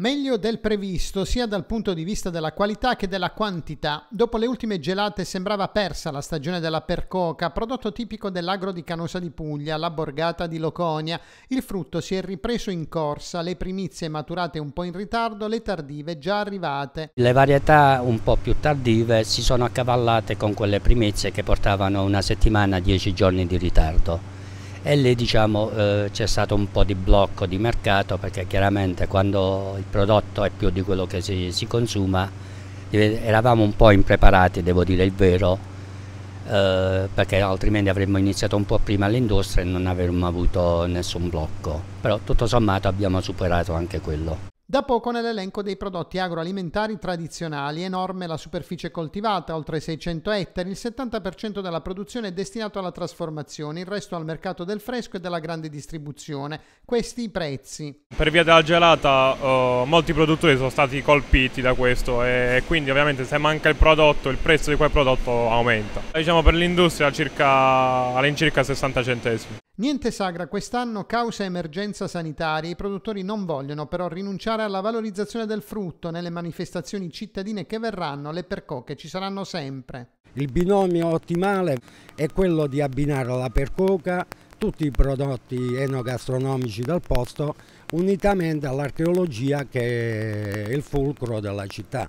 Meglio del previsto sia dal punto di vista della qualità che della quantità. Dopo le ultime gelate sembrava persa la stagione della percoca, prodotto tipico dell'agro di Canosa di Puglia, la borgata di Loconia. Il frutto si è ripreso in corsa, le primizie maturate un po' in ritardo, le tardive già arrivate. Le varietà un po' più tardive si sono accavallate con quelle primizie che portavano una settimana, dieci giorni di ritardo e lì diciamo eh, c'è stato un po' di blocco di mercato perché chiaramente quando il prodotto è più di quello che si, si consuma eravamo un po' impreparati devo dire il vero eh, perché altrimenti avremmo iniziato un po' prima l'industria e non avremmo avuto nessun blocco però tutto sommato abbiamo superato anche quello da poco nell'elenco dei prodotti agroalimentari tradizionali, enorme la superficie coltivata, oltre 600 ettari, il 70% della produzione è destinato alla trasformazione, il resto al mercato del fresco e della grande distribuzione. Questi i prezzi. Per via della gelata eh, molti produttori sono stati colpiti da questo e quindi ovviamente se manca il prodotto il prezzo di quel prodotto aumenta. Diciamo per l'industria all'incirca 60 centesimi. Niente sagra quest'anno causa emergenza sanitaria, i produttori non vogliono però rinunciare alla valorizzazione del frutto nelle manifestazioni cittadine che verranno, le percocche ci saranno sempre. Il binomio ottimale è quello di abbinare alla percoca tutti i prodotti enogastronomici del posto unitamente all'archeologia che è il fulcro della città.